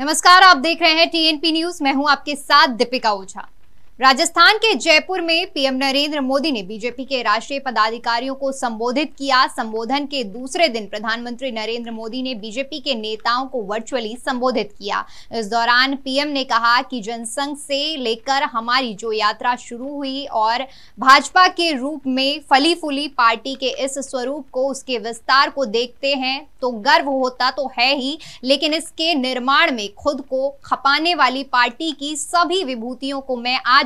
नमस्कार आप देख रहे हैं टीएनपी न्यूज मैं हूं आपके साथ दीपिका ओझा राजस्थान के जयपुर में पीएम नरेंद्र मोदी ने बीजेपी के राष्ट्रीय पदाधिकारियों को संबोधित किया संबोधन के दूसरे दिन प्रधानमंत्री नरेंद्र मोदी ने बीजेपी के नेताओं को वर्चुअली संबोधित किया इस दौरान पीएम ने कहा कि जनसंघ से लेकर हमारी जो यात्रा शुरू हुई और भाजपा के रूप में फली फूली पार्टी के इस स्वरूप को उसके विस्तार को देखते हैं तो गर्व होता तो है ही लेकिन इसके निर्माण में खुद को खपाने वाली पार्टी की सभी विभूतियों को मैं आज